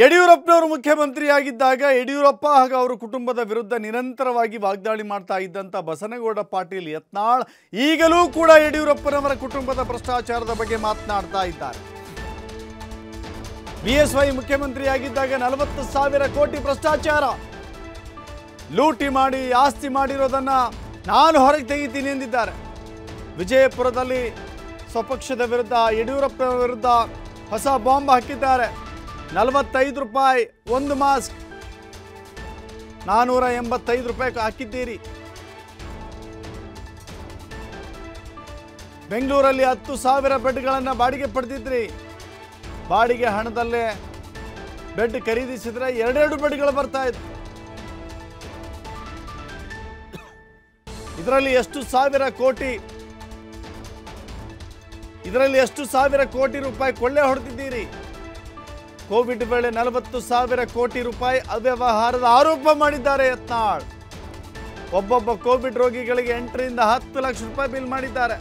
ಯಡಿಯೂರಪ್ಪನವರು ಮುಖ್ಯಮಂತ್ರಿಯಾಗಿದ್ದಾಗ ಯಡಿಯೂರಪ್ಪ ಹಾಗೂ ಅವರ ಕುಟುಂಬದ ವಿರುದ್ಧ ನಿರಂತರವಾಗಿ ವಾಗ್ದಾಳಿ ಮಾಡ್ತಾ ಇದ್ದಂಥ ಬಸನಗೌಡ ಪಾಟೀಲ್ ಯತ್ನಾಳ್ ಈಗಲೂ ಕೂಡ ಯಡಿಯೂರಪ್ಪನವರ ಕುಟುಂಬದ ಭ್ರಷ್ಟಾಚಾರದ ಬಗ್ಗೆ ಮಾತನಾಡ್ತಾ ಇದ್ದಾರೆ ಬಿಎಸ್ವೈ ಮುಖ್ಯಮಂತ್ರಿಯಾಗಿದ್ದಾಗ ನಲವತ್ತು ಸಾವಿರ ಕೋಟಿ ಭ್ರಷ್ಟಾಚಾರ ಲೂಟಿ ಮಾಡಿ ಆಸ್ತಿ ಮಾಡಿರೋದನ್ನ ನಾನು ಹೊರಗೆ ತೆಗಿತೀನಿ ಎಂದಿದ್ದಾರೆ ವಿಜಯಪುರದಲ್ಲಿ ಸ್ವಪಕ್ಷದ ವಿರುದ್ಧ ಯಡಿಯೂರಪ್ಪನ ವಿರುದ್ಧ ಹೊಸ ಬಾಂಬ್ ಹಾಕಿದ್ದಾರೆ ನಲವತ್ತೈದು ರೂಪಾಯಿ ಒಂದು ಮಾಸ್ಕ್ ನಾನ್ನೂರ ಎಂಬತ್ತೈದು ರೂಪಾಯಿ ಹಾಕಿದ್ದೀರಿ ಬೆಂಗಳೂರಲ್ಲಿ ಹತ್ತು ಸಾವಿರ ಬೆಡ್ಗಳನ್ನು ಬಾಡಿಗೆ ಪಡೆದಿದ್ರಿ ಬಾಡಿಗೆ ಹಣದಲ್ಲೇ ಬೆಡ್ ಖರೀದಿಸಿದ್ರೆ ಎರಡೆರಡು ಬೆಡ್ಗಳು ಬರ್ತಾ ಇತ್ತು ಇದರಲ್ಲಿ ಎಷ್ಟು ಸಾವಿರ ಕೋಟಿ ಇದರಲ್ಲಿ ಎಷ್ಟು ಸಾವಿರ ಕೋಟಿ ರೂಪಾಯಿ ಕೊಳ್ಳೆ ಹೊಡೆದಿದ್ದೀರಿ ಕೋವಿಡ್ ವೇಳೆ ನಲವತ್ತು ಸಾವಿರ ಕೋಟಿ ರೂಪಾಯಿ ಅವ್ಯವಹಾರದ ಆರೋಪ ಮಾಡಿದ್ದಾರೆ ಯತ್ನಾಳ್ ಒಬ್ಬೊಬ್ಬ ಕೋವಿಡ್ ರೋಗಿಗಳಿಗೆ ಎಂಟರಿಂದ ಹತ್ತು ಲಕ್ಷ ರೂಪಾಯಿ ಬಿಲ್ ಮಾಡಿದ್ದಾರೆ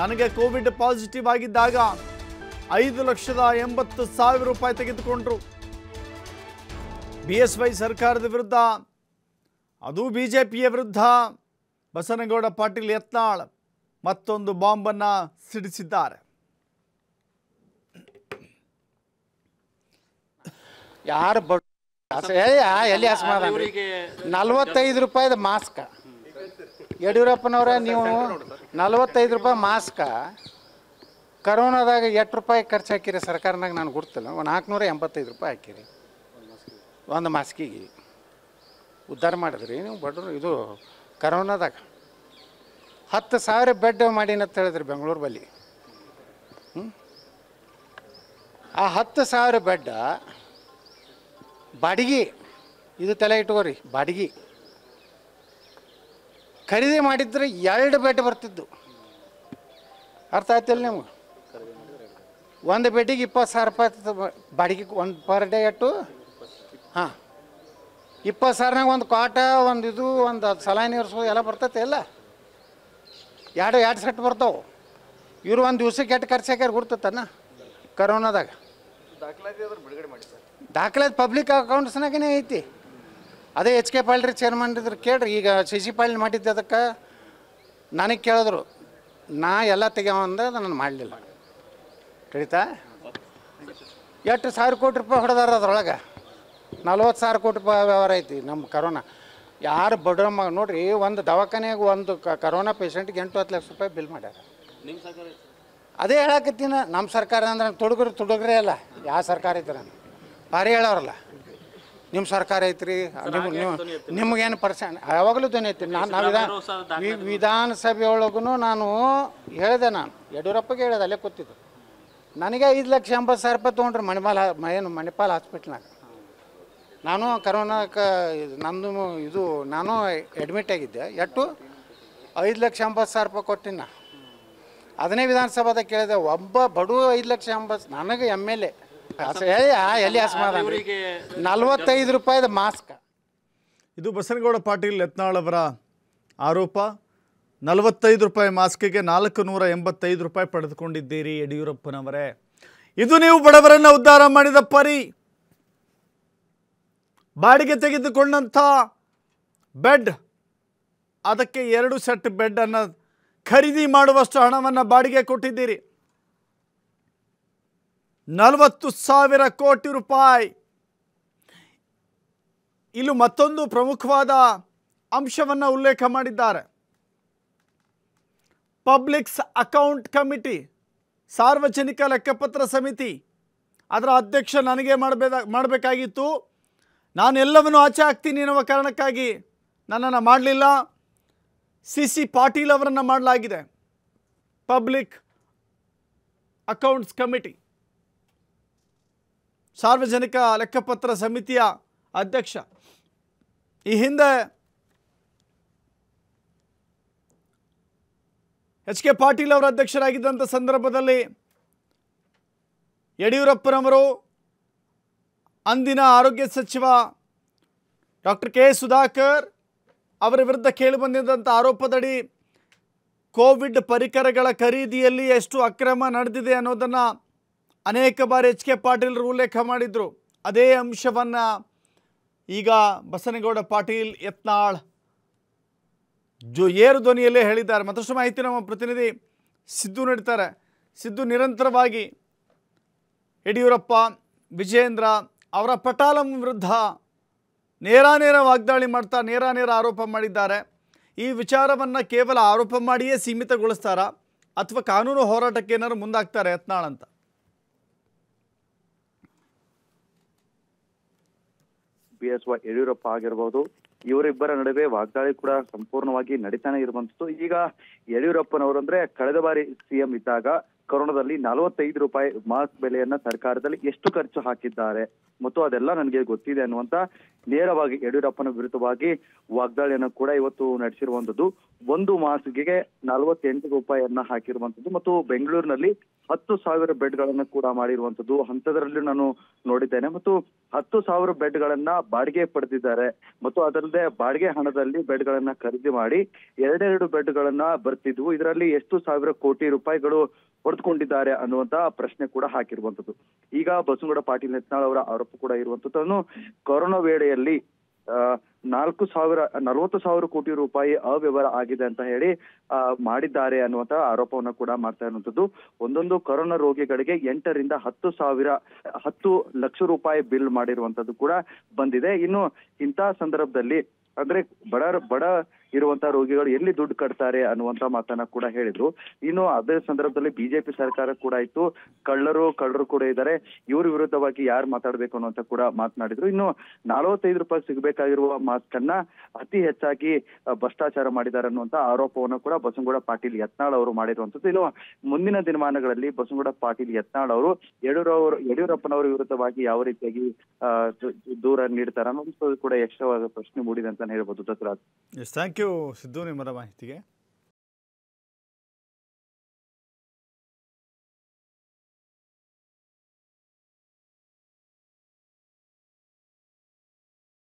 ನನಗೆ ಕೋವಿಡ್ ಪಾಸಿಟಿವ್ ಆಗಿದ್ದಾಗ ಐದು ಲಕ್ಷದ ಎಂಬತ್ತು ಸಾವಿರ ರೂಪಾಯಿ ತೆಗೆದುಕೊಂಡ್ರು ಬಿ ಎಸ್ ವೈ ಸರ್ಕಾರದ ವಿರುದ್ಧ ಅದು ಬಿ ಜೆ ಪಿಯ ವಿರುದ್ಧ ಬಸನಗೌಡ ಪಾಟೀಲ್ ಯತ್ನಾಳ್ ಮತ್ತೊಂದು ಬಾಂಬನ್ನು ಸಿಡಿಸಿದ್ದಾರೆ ಯಾರು ಬಡ ಎಲ್ಲಿ ಅಸಮಾಧಾನ ನಲ್ವತ್ತೈದು ರೂಪಾಯಿದ ಮಾಸ್ಕ ಯಡಿಯೂರಪ್ಪನವ್ರ ನೀವು ನಲ್ವತ್ತೈದು ರೂಪಾಯಿ ಮಾಸ್ಕ ಕರೋನಾದಾಗ ಎಷ್ಟು ರೂಪಾಯಿ ಖರ್ಚು ಹಾಕಿರಿ ಸರ್ಕಾರನಾಗ ನಾನು ಗುರ್ತಿಲ್ಲ ಒಂದು ನಾಲ್ಕುನೂರ ಎಂಬತ್ತೈದು ರೂಪಾಯಿ ಹಾಕಿರಿ ಒಂದು ಮಾಸ್ಕಿಗೆ ಉದ್ಧಾರ ಮಾಡಿದ್ರಿ ನೀವು ಬಡ್ರು ಇದು ಕರೋನಾದಾಗ ಹತ್ತು ಸಾವಿರ ಬೆಡ್ ಅಂತ ಹೇಳಿದ್ರಿ ಬೆಂಗಳೂರು ಬಳಿ ಹ್ಞೂ ಆ ಹತ್ತು ಸಾವಿರ ಬೆಡ್ಡ ಬಾಡಿಗೆ ಇದು ತಲೆ ಇಟ್ಕೋರಿ ಬಾಡಿಗೆ ಖರೀದಿ ಮಾಡಿದ್ರೆ ಎರಡು ಬೆಡ್ ಬರ್ತಿದ್ದು ಅರ್ಥ ಆಯ್ತಲ್ಲ ನಿಮ್ಗೆ ಒಂದು ಬೇಟಿಗೆ ಇಪ್ಪತ್ತು ಸಾವಿರ ರೂಪಾಯಿ ಬಾಡಿಗೆ ಒಂದು ಪರ್ ಡೇ ಎಟ್ಟು ಹಾಂ ಇಪ್ಪತ್ತು ಸಾವಿರನಾಗ ಒಂದು ಕಾಟ ಒಂದು ಇದು ಒಂದು ಸಲ ಇರ್ಸೋದು ಎಲ್ಲ ಬರ್ತೈತೆ ಎಲ್ಲ ಎರಡು ಎರಡು ಸೆಟ್ ಬರ್ತಾವೆ ಇವರು ಒಂದು ದಿವ್ಸಕ್ಕೆ ಖರ್ಚು ಖರ್ಚಾಗ್ಯಾರ ಗುರ್ತತನ ಕರೋನಾದಾಗ ದಾಖಲಾತಿ ಪಬ್ಲಿಕ್ ಅಕೌಂಟ್ಸ್ನಾಗೇ ಐತಿ ಅದೇ ಎಚ್ ಕೆ ಪಾಲ್ರಿ ಚೇರ್ಮನ್ ಇದ್ರೆ ಕೇಳ್ರಿ ಈಗ ಶಶಿ ಪಾಲ್ ಮಾಡಿದ್ದೆ ಅದಕ್ಕೆ ನನಗೆ ಕೇಳಿದ್ರು ನಾ ಎಲ್ಲ ತೆಗೆವಂದ ನಾನು ಮಾಡಲಿಲ್ಲ ಕಳೀತಾ ಎಷ್ಟು ಸಾವಿರ ಕೋಟಿ ರೂಪಾಯಿ ಹೊಡೆದಾರ ಅದ್ರೊಳಗೆ ನಲ್ವತ್ತು ಸಾವಿರ ಕೋಟಿ ರೂಪಾಯಿ ವ್ಯವಹಾರ ಐತಿ ನಮ್ಮ ಕರೋನಾ ಯಾರು ಬಡ ನೋಡ್ರಿ ಒಂದು ದವಾಖಾನೆಯಾಗ ಒಂದು ಕರೋನಾ ಪೇಷಂಟ್ಗೆ ಎಂಟು ಹತ್ತು ಲಕ್ಷ ರೂಪಾಯಿ ಬಿಲ್ ಮಾಡ್ಯಾರ ಅದೇ ಹೇಳಕತ್ತಿನ ನಮ್ಮ ಸರ್ಕಾರ ಅಂದ್ರೆ ತೊಡಗ್ರಿ ತೊಡಗ್ರಿ ಅಲ್ಲ ಯಾವ ಸರ್ಕಾರ ಐತ್ರ ಭಾರಿ ಹೇಳೋರಲ್ಲ ನಿಮ್ಮ ಸರ್ಕಾರ ಐತ್ರಿ ನಿಮ್ಮ ನೀವು ನಿಮಗೇನು ಪರ್ಸೆಂಟ್ ಯಾವಾಗಲೂ ಧ್ವನಿ ಐತಿ ನಾನು ನಾವು ವಿಧಾನ ವಿಧಾನಸಭೆಯೊಳಗೂ ನಾನು ಹೇಳಿದೆ ನಾನು ಯಡಿಯೂರಪ್ಪಗೆ ಹೇಳಿದೆ ಅಲ್ಲೇ ಕೂತಿದ್ದು ನನಗೆ ಐದು ಲಕ್ಷ ಎಂಬತ್ತು ಸಾವಿರ ರೂಪಾಯಿ ತೊಗೊಂಡ್ರಿ ಮಣಿಪಾಲ್ ಏನು ಮಣಿಪಾಲ್ ಹಾಸ್ಪಿಟ್ಲ್ನಾಗ ನಾನು ಕರೋನಾಕ ನಮ್ಮದು ಇದು ನಾನು ಅಡ್ಮಿಟ್ ಆಗಿದ್ದೆ ಎಟ್ಟು ಐದು ಲಕ್ಷ ಎಂಬತ್ತು ಸಾವಿರ ರೂಪಾಯಿ ಕೊಟ್ಟಿನ ಅದನ್ನೇ ವಿಧಾನಸಭಾದಾಗ ಕೇಳಿದೆ ಒಬ್ಬ ಬಡವ ಐದು ಲಕ್ಷ ಎಂಬತ್ತು ನನಗೆ ಎಮ್ ಎಲ್ ಎ ಎಲ್ಲಿ ಅಸಮಾಧಾನ ನಲ್ವತ್ತೈದು ರೂಪಾಯಿದ ಮಾಸ್ಕ್ ಇದು ಬಸನಗೌಡ ಪಾಟೀಲ್ ಯತ್ನಾಳ್ ಅವರ ಆರೋಪ ನಲವತ್ತೈದು ರೂಪಾಯಿ ಮಾಸ್ಕಿಗೆ ನಾಲ್ಕು ನೂರ ಎಂಬತ್ತೈದು ರೂಪಾಯಿ ಪಡೆದುಕೊಂಡಿದ್ದೀರಿ ಯಡಿಯೂರಪ್ಪನವರೇ ಇದು ನೀವು ಬಡವರನ್ನು ಉದ್ಧಾರ ಮಾಡಿದ ಪರಿ ಬಾಡಿಗೆ ತೆಗೆದುಕೊಂಡಂಥ ಬೆಡ್ ಅದಕ್ಕೆ ಎರಡು ಸೆಟ್ ಬೆಡ್ ಅನ್ನೋ ಖರೀದಿ ಮಾಡುವಷ್ಟು ಹಣವನ್ನು ಬಾಡಿಗೆ ಕೊಟ್ಟಿದ್ದೀರಿ ನಲವತ್ತು ಸಾವಿರ ಕೋಟಿ ರೂಪಾಯಿ ಇಲ್ಲಿ ಮತ್ತೊಂದು ಪ್ರಮುಖವಾದ ಅಂಶವನ್ನು ಉಲ್ಲೇಖ ಮಾಡಿದ್ದಾರೆ ಪಬ್ಲಿಕ್ಸ್ ಅಕೌಂಟ್ ಕಮಿಟಿ ಸಾರ್ವಜನಿಕ ಲೆಕ್ಕಪತ್ರ ಸಮಿತಿ ಅದರ ಅಧ್ಯಕ್ಷ ನನಗೆ ಮಾಡಬೇಕ ಮಾಡಬೇಕಾಗಿತ್ತು ನಾನೆಲ್ಲವನ್ನು ಆಚೆ ಹಾಕ್ತೀನಿ ಎನ್ನುವ ಕಾರಣಕ್ಕಾಗಿ ನನ್ನನ್ನು ಮಾಡಲಿಲ್ಲ ಸಿ ಸಿ ಪಾಟೀಲ್ ಅವರನ್ನು ಮಾಡಲಾಗಿದೆ ಪಬ್ಲಿಕ್ ಅಕೌಂಟ್ಸ್ ಕಮಿಟಿ ಸಾರ್ವಜನಿಕ ಲೆಕ್ಕಪತ್ರ ಸಮಿತಿಯ ಅಧ್ಯಕ್ಷ ಈ ಹಿಂದೆ ಎಚ್ ಕೆ ಪಾಟೀಲ್ ಅವರ ಅಧ್ಯಕ್ಷರಾಗಿದ್ದಂಥ ಸಂದರ್ಭದಲ್ಲಿ ಯಡಿಯೂರಪ್ಪನವರು ಅಂದಿನ ಆರೋಗ್ಯ ಸಚಿವ ಡಾಕ್ಟರ್ ಕೆ ಸುಧಾಕರ್ ಅವರ ವಿರುದ್ಧ ಕೇಳಿಬಂದಿದ್ದಂಥ ಆರೋಪದಡಿ ಕೋವಿಡ್ ಪರಿಕರಗಳ ಖರೀದಿಯಲ್ಲಿ ಎಷ್ಟು ಅಕ್ರಮ ನಡೆದಿದೆ ಅನ್ನೋದನ್ನು ಅನೇಕ ಬಾರಿ ಎಚ್ ಕೆ ಪಾಟೀಲ್ರು ಉಲ್ಲೇಖ ಮಾಡಿದರು ಅದೇ ಅಂಶವನ್ನು ಈಗ ಬಸನಗೌಡ ಪಾಟೀಲ್ ಯತ್ನಾಳ್ ಜೋ ಏರು ಧ್ವನಿಯಲ್ಲೇ ಹೇಳಿದ್ದಾರೆ ಮತ್ತಷ್ಟು ಮಾಹಿತಿ ನಮ್ಮ ಪ್ರತಿನಿಧಿ ಸಿದ್ದು ನೀಡ್ತಾರೆ ಸಿದ್ದು ನಿರಂತರವಾಗಿ ಯಡಿಯೂರಪ್ಪ ವಿಜೇಂದ್ರ ಅವರ ಪಟಾಲಂ ವಿರುದ್ಧ ನೇರ ನೇರ ವಾಗ್ದಾಳಿ ಮಾಡ್ತಾ ನೇರ ನೇರ ಆರೋಪ ಮಾಡಿದ್ದಾರೆ ಈ ವಿಚಾರವನ್ನು ಕೇವಲ ಆರೋಪ ಮಾಡಿಯೇ ಸೀಮಿತಗೊಳಿಸ್ತಾರಾ ಅಥವಾ ಕಾನೂನು ಹೋರಾಟಕ್ಕೆ ಏನಾದ್ರು ಮುಂದಾಗ್ತಾರೆ ಯತ್ನಾಳ್ ಅಂತ ಬಿ ಎಸ್ ವೈ ಯಡಿಯೂರಪ್ಪ ಆಗಿರ್ಬೋದು ಇವರಿಬ್ಬರ ನಡುವೆ ವಾಗ್ದಾಳಿ ಕೂಡ ಸಂಪೂರ್ಣವಾಗಿ ನಡೀತಾನೆ ಇರುವಂತದ್ದು ಈಗ ಯಡಿಯೂರಪ್ಪನವರು ಅಂದ್ರೆ ಕಳೆದ ಬಾರಿ ಸಿಎಂ ಇದ್ದಾಗ ಕರೋನದಲ್ಲಿ ನಲವತ್ತೈದು ರೂಪಾಯಿ ಮಾಸ್ಕ್ ಬೆಲೆಯನ್ನ ಸರ್ಕಾರದಲ್ಲಿ ಎಷ್ಟು ಖರ್ಚು ಹಾಕಿದ್ದಾರೆ ಮತ್ತು ಅದೆಲ್ಲ ನನಗೆ ಗೊತ್ತಿದೆ ಅನ್ನುವಂತ ನೇರವಾಗಿ ಯಡಿಯೂರಪ್ಪನ ವಿರುದ್ಧವಾಗಿ ವಾಗ್ದಾಳಿಯನ್ನು ಕೂಡ ಇವತ್ತು ನಡೆಸಿರುವಂತದ್ದು ಒಂದು ಮಾಸ್ಗೆ ನಲವತ್ತೆಂಟು ರೂಪಾಯಿಯನ್ನ ಹಾಕಿರುವಂತದ್ದು ಮತ್ತು ಬೆಂಗಳೂರಿನಲ್ಲಿ ಹತ್ತು ಸಾವಿರ ಬೆಡ್ಗಳನ್ನ ಕೂಡ ಮಾಡಿರುವಂತದ್ದು ಅಂತದ್ರಲ್ಲಿ ನಾನು ನೋಡಿದ್ದೇನೆ ಮತ್ತು ಹತ್ತು ಸಾವಿರ ಗಳನ್ನ ಬಾಡಿಗೆ ಪಡೆದಿದ್ದಾರೆ ಮತ್ತು ಅದಲ್ಲದೆ ಬಾಡಿಗೆ ಹಣದಲ್ಲಿ ಗಳನ್ನ ಖರೀದಿ ಮಾಡಿ ಎರಡೆರಡು ಬೆಡ್ಗಳನ್ನ ಬರ್ತಿದ್ವು ಇದರಲ್ಲಿ ಎಷ್ಟು ಸಾವಿರ ಕೋಟಿ ರೂಪಾಯಿಗಳು ಕೊಂಡಿದ್ದಾರೆ ಅನ್ನುವಂತ ಪ್ರಶ್ನೆ ಕೂಡ ಹಾಕಿರುವಂತದ್ದು ಈಗ ಬಸವಗೌಡ ಪಾಟೀಲ್ ನೆತ್ನಾಳ್ ಅವರ ಆರೋಪ ಕೂಡ ಇರುವಂತದ್ದನ್ನು ಕೊರೋನಾ ವೇಳೆಯಲ್ಲಿ ನಾಲ್ಕು ಸಾವಿರ ನಲವತ್ತು ಸಾವಿರ ಕೋಟಿ ರೂಪಾಯಿ ಅವ್ಯವಹಾರ ಆಗಿದೆ ಅಂತ ಹೇಳಿ ಮಾಡಿದ್ದಾರೆ ಅನ್ನುವಂತ ಆರೋಪವನ್ನು ಕೂಡ ಮಾಡ್ತಾ ಇರುವಂತದ್ದು ಒಂದೊಂದು ಕೊರೋನಾ ರೋಗಿಗಳಿಗೆ ಎಂಟರಿಂದ ಹತ್ತು ಸಾವಿರ ಹತ್ತು ಲಕ್ಷ ರೂಪಾಯಿ ಬಿಲ್ ಮಾಡಿರುವಂತದ್ದು ಕೂಡ ಬಂದಿದೆ ಇನ್ನು ಇಂತಹ ಸಂದರ್ಭದಲ್ಲಿ ಅಂದ್ರೆ ಬಡ ಬಡ ಇರುವಂತಹ ರೋಗಿಗಳು ಎಲ್ಲಿ ದುಡ್ಡು ಕಟ್ತಾರೆ ಅನ್ನುವಂತ ಮಾತನ್ನ ಕೂಡ ಹೇಳಿದ್ರು ಇನ್ನು ಅದೇ ಸಂದರ್ಭದಲ್ಲಿ ಬಿಜೆಪಿ ಸರ್ಕಾರ ಕೂಡ ಇತ್ತು ಕಳ್ಳರು ಕಳ್ಳರು ಕೂಡ ಇದ್ದಾರೆ ಇವ್ರ ವಿರುದ್ಧವಾಗಿ ಯಾರು ಮಾತಾಡ್ಬೇಕು ಅನ್ನುವಂತ ಕೂಡ ಮಾತನಾಡಿದ್ರು ಇನ್ನು ನಲವತ್ತೈದು ರೂಪಾಯಿ ಸಿಗಬೇಕಾಗಿರುವ ಅನ್ನ ಅತಿ ಹೆಚ್ಚಾಗಿ ಭ್ರಷ್ಟಾಚಾರ ಮಾಡಿದ್ದಾರೆ ಅನ್ನುವಂತ ಆರೋಪವನ್ನು ಕೂಡ ಬಸನಗೌಡ ಪಾಟೀಲ್ ಯತ್ನಾಳ್ ಅವರು ಮಾಡಿರುವಂತದ್ದು ಇನ್ನು ಮುಂದಿನ ದಿನಮಾನಗಳಲ್ಲಿ ಬಸಂಗೌಡ ಪಾಟೀಲ್ ಯತ್ನಾಳ್ ಅವರು ಯಡಿಯೂರವರು ಯಡಿಯೂರಪ್ಪನವರ ವಿರುದ್ಧವಾಗಿ ಯಾವ ರೀತಿಯಾಗಿ ದೂರ ನೀಡ್ತಾರ ಅನ್ನೋದು ಕೂಡ ಯಕ್ಷವಾದ ಪ್ರಶ್ನೆ ಮೂಡಿದೆ ಅಂತಾನೆ ಹೇಳ್ಬೋದು ದತ್ತರಾಜ್ ಥ್ಯಾಂಕ್ ಯು ಸಿದ್ದು ನಿಮ್ಮದ ಮಾಹಿತಿಗೆ